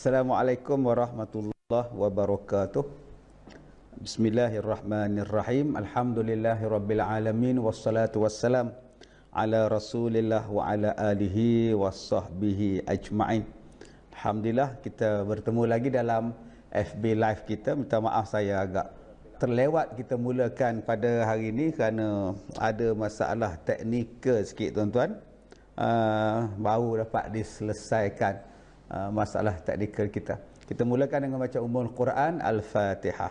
Assalamualaikum warahmatullahi wabarakatuh. Bismillahirrahmanirrahim. Alhamdulillahirabbil alamin wassalatu wassalam ala rasulillah wa ala alihi washabbihi ajmain. Alhamdulillah kita bertemu lagi dalam FB live kita. Minta maaf saya agak terlewat kita mulakan pada hari ini kerana ada masalah teknikal sikit tuan-tuan. Uh, baru dapat diselesaikan. Ah, masalah teknikal kita. Kita mulakan dengan baca umum Al-Quran Al-Fatihah.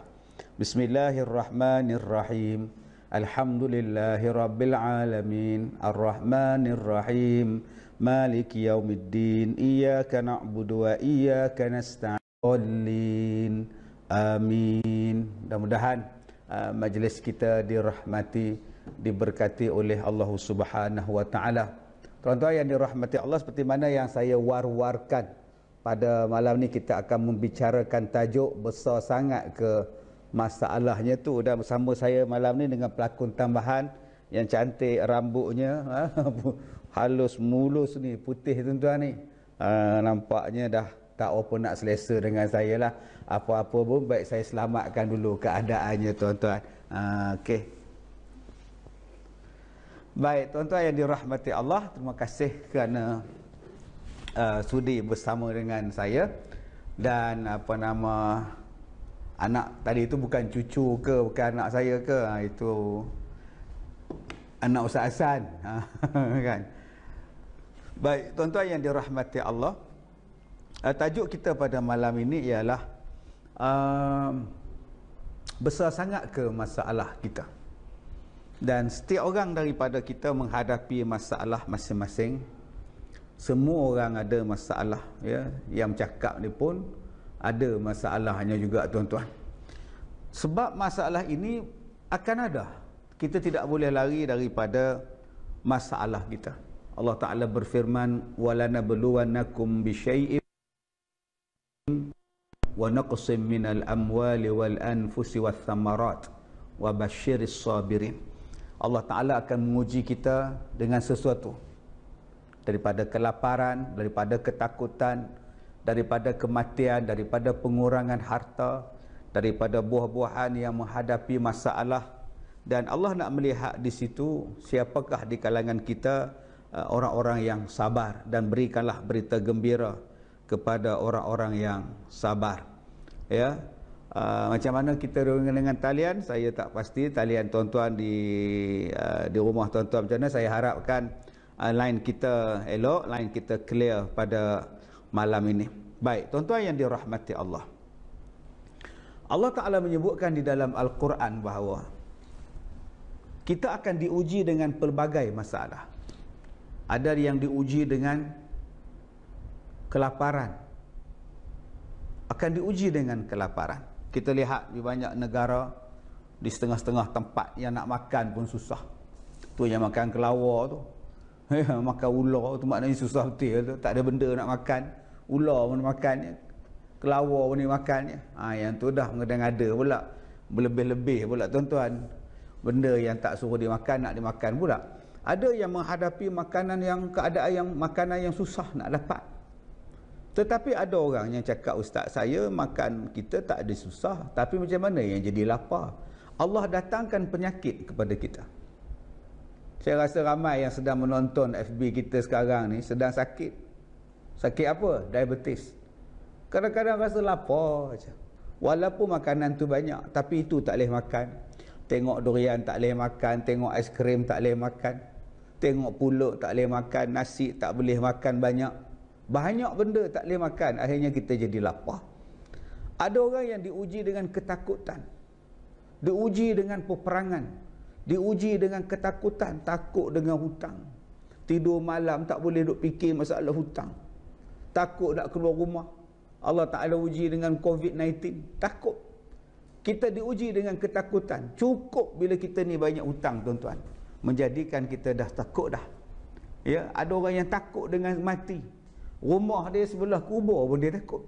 Bismillahirrahmanirrahim. Alhamdulillahi Rabbil Alamin. Ar-Rahmanirrahim. Malik Yawmiddin. Iyaka na'budu wa iyaka nasta'olin. Amin. Mudah-mudahan ah, majlis kita dirahmati, diberkati oleh Allah Subhanahu Wa Taala. Tuan-tuan yang dirahmati Allah seperti mana yang saya war-warkan pada malam ni kita akan membicarakan tajuk besar sangat ke masalahnya tu dan bersama saya malam ni dengan pelakon tambahan yang cantik rambutnya ha, halus mulus ni putih tuan-tuan ni ha, nampaknya dah tak apa nak selesa dengan saya lah apa-apa pun baik saya selamatkan dulu keadaannya tuan-tuan uh, okay. baik tuan-tuan yang dirahmati Allah terima kasih kerana uh, sudi bersama dengan saya dan apa nama anak tadi itu bukan cucu ke bukan anak saya ke ha, itu anak Ustaz Hasan ha, kan baik tuan-tuan yang dirahmati Allah uh, tajuk kita pada malam ini ialah um, besar sangat ke masalah kita dan setiap orang daripada kita menghadapi masalah masing-masing semua orang ada masalah ya yang cakap ni pun ada masalahnya juga tuan-tuan sebab masalah ini akan ada kita tidak boleh lari daripada masalah kita Allah taala berfirman walana bluwannakum bisyai'in wa naqsim minal amwali wal anfusi wath-thamarat wa basyiris sabirin Allah taala akan menguji kita dengan sesuatu daripada kelaparan, daripada ketakutan, daripada kematian, daripada pengurangan harta, daripada buah-buahan yang menghadapi masalah. Dan Allah nak melihat di situ siapakah di kalangan kita uh, orang-orang yang sabar dan berikanlah berita gembira kepada orang-orang yang sabar. Ya, Uh, macam mana kita dengan, dengan talian saya tak pasti talian tuan-tuan di uh, di rumah tuan-tuan macam mana saya harapkan uh, line kita elok, line kita clear pada malam ini. Baik, tuan-tuan yang dirahmati Allah. Allah Ta'ala menyebutkan di dalam Al-Quran bahawa kita akan diuji dengan pelbagai masalah. Ada yang diuji dengan kelaparan. Akan diuji dengan kelaparan. Kita lihat di banyak negara di setengah-setengah tempat yang nak makan pun susah. Tu yang makan kelawar tu. Ya, makan ular tu maknanya susah betul tu. Tak ada benda nak makan. Ular pun makannya. Kelawar pun makannya. Ha, yang tu dah mengedang ada pula. Berlebih-lebih pula tuan-tuan. Benda yang tak suruh dia makan, nak dimakan makan pula. Ada yang menghadapi makanan yang keadaan yang makanan yang susah nak dapat. Tetapi ada orang yang cakap, Ustaz saya makan kita tak ada susah. Tapi macam mana yang jadi lapar? Allah datangkan penyakit kepada kita. Saya rasa ramai yang sedang menonton FB kita sekarang ni sedang sakit. Sakit apa? Diabetes. Kadang-kadang rasa lapar saja. Walaupun makanan tu banyak, tapi itu tak boleh makan. Tengok durian tak boleh makan, tengok aiskrim tak boleh makan. Tengok pulut tak boleh makan, nasi tak boleh makan banyak. Banyak benda tak boleh makan, akhirnya kita jadi lapar. Ada orang yang diuji dengan ketakutan. Diuji dengan peperangan, Diuji dengan ketakutan, takut dengan hutang. Tidur malam tak boleh duk fikir masalah hutang. Takut nak keluar rumah. Allah Ta'ala uji dengan COVID-19. Takut. Kita diuji dengan ketakutan. Cukup bila kita ni banyak hutang tuan-tuan. Menjadikan kita dah takut dah. Ya, Ada orang yang takut dengan mati. Rumah dia sebelah kubur pun dia takut.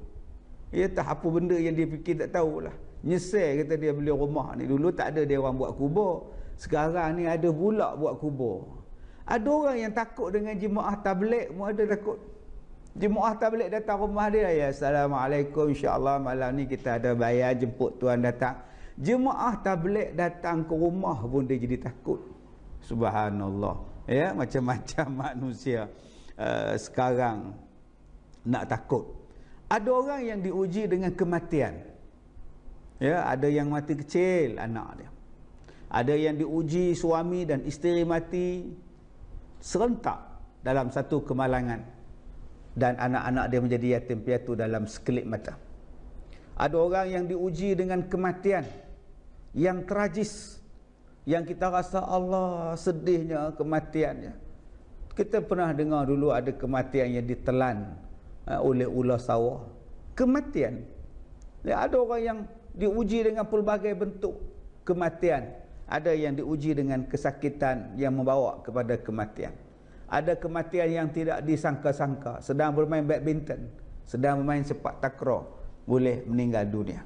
Ya, tak apa benda yang dia fikir tak tahulah. Nyesel kata dia beli rumah ni. Dulu tak ada dia orang buat kubur. Sekarang ni ada pula buat kubur. Ada orang yang takut dengan jemaah tablik, mu ada takut. Jemaah tablik datang rumah dia, ya assalamualaikum insya-Allah malam ni kita ada bayar jemput tuan datang. Jemaah tablik datang ke rumah pun dia jadi takut. Subhanallah. Ya, macam-macam manusia uh, sekarang nak takut. Ada orang yang diuji dengan kematian. Ya, ada yang mati kecil anak dia ada yang diuji suami dan isteri mati serentak dalam satu kemalangan dan anak-anak dia menjadi yatim piatu dalam sekelip mata ada orang yang diuji dengan kematian yang tragis yang kita rasa Allah sedihnya kematiannya kita pernah dengar dulu ada kematian yang ditelan eh, oleh ular sawah kematian ya, ada orang yang diuji dengan pelbagai bentuk kematian ada yang diuji dengan kesakitan yang membawa kepada kematian ada kematian yang tidak disangka-sangka sedang bermain badminton sedang bermain sepak takraw boleh meninggal dunia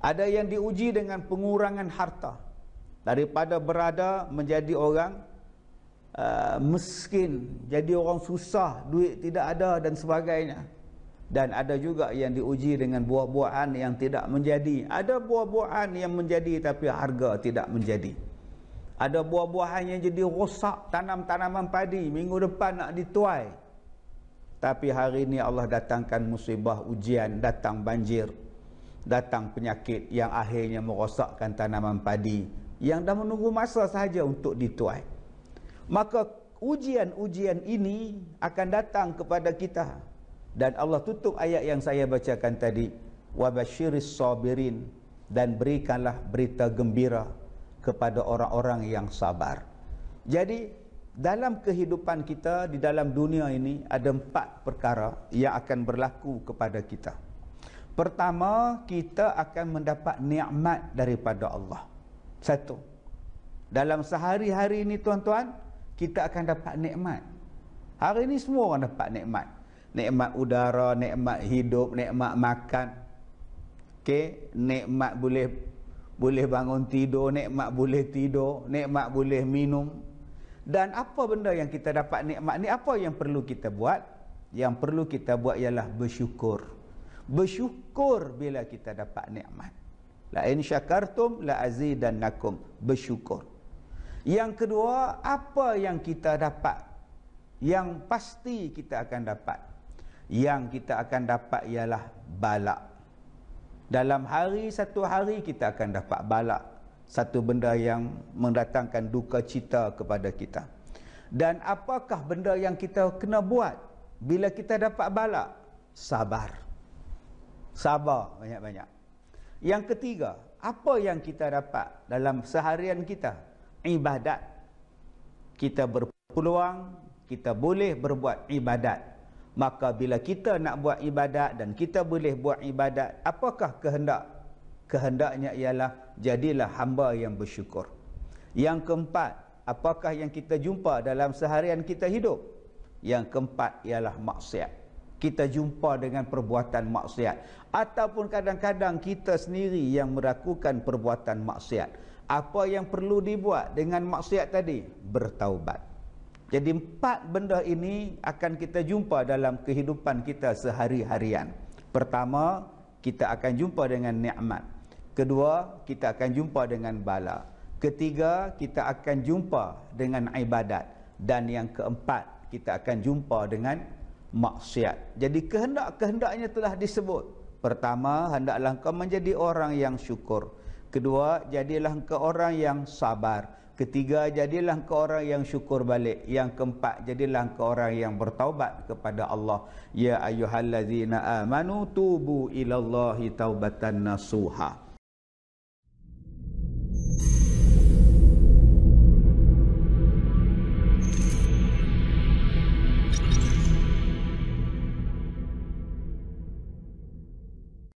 ada yang diuji dengan pengurangan harta daripada berada menjadi orang uh, miskin jadi orang susah duit tidak ada dan sebagainya dan ada juga yang diuji dengan buah-buahan yang tidak menjadi ada buah-buahan yang menjadi tapi harga tidak menjadi ada buah-buahan yang jadi rosak tanam-tanaman padi minggu depan nak dituai tapi hari ini Allah datangkan musibah ujian datang banjir datang penyakit yang akhirnya merosakkan tanaman padi yang dah menunggu masa sahaja untuk dituai maka ujian-ujian ini akan datang kepada kita dan Allah tutup ayat yang saya bacakan tadi wabashiris sabirin dan berikanlah berita gembira kepada orang-orang yang sabar jadi dalam kehidupan kita di dalam dunia ini ada empat perkara yang akan berlaku kepada kita pertama kita akan mendapat nikmat daripada Allah satu dalam sehari-hari ini tuan-tuan kita akan dapat nikmat hari ini semua orang dapat nikmat nikmat udara, nikmat hidup, nikmat makan. Okey, nikmat boleh boleh bangun tidur, nikmat boleh tidur, nikmat boleh minum. Dan apa benda yang kita dapat nikmat ni? Apa yang perlu kita buat? Yang perlu kita buat ialah bersyukur. Bersyukur bila kita dapat nikmat. La in syakartum la azidannakum. Bersyukur. Yang kedua, apa yang kita dapat? Yang pasti kita akan dapat yang kita akan dapat ialah balak. Dalam hari satu hari kita akan dapat balak. Satu benda yang mendatangkan duka cita kepada kita. Dan apakah benda yang kita kena buat bila kita dapat balak? Sabar. Sabar banyak-banyak. Yang ketiga, apa yang kita dapat dalam seharian kita? Ibadat. Kita berpeluang, kita boleh berbuat ibadat maka bila kita nak buat ibadat dan kita boleh buat ibadat apakah kehendak kehendaknya ialah jadilah hamba yang bersyukur yang keempat apakah yang kita jumpa dalam seharian kita hidup yang keempat ialah maksiat kita jumpa dengan perbuatan maksiat ataupun kadang-kadang kita sendiri yang melakukan perbuatan maksiat apa yang perlu dibuat dengan maksiat tadi bertaubat jadi empat benda ini akan kita jumpa dalam kehidupan kita sehari-harian. Pertama, kita akan jumpa dengan nikmat. Kedua, kita akan jumpa dengan bala. Ketiga, kita akan jumpa dengan ibadat. Dan yang keempat, kita akan jumpa dengan maksiat. Jadi kehendak-kehendaknya telah disebut. Pertama, hendaklah engkau menjadi orang yang syukur. Kedua, jadilah engkau orang yang sabar. Ketiga, jadilah ke orang yang syukur balik. Yang keempat, jadilah ke orang yang bertaubat kepada Allah. Ya ayuhallazina amanu tubu ilallahi taubatan nasuha.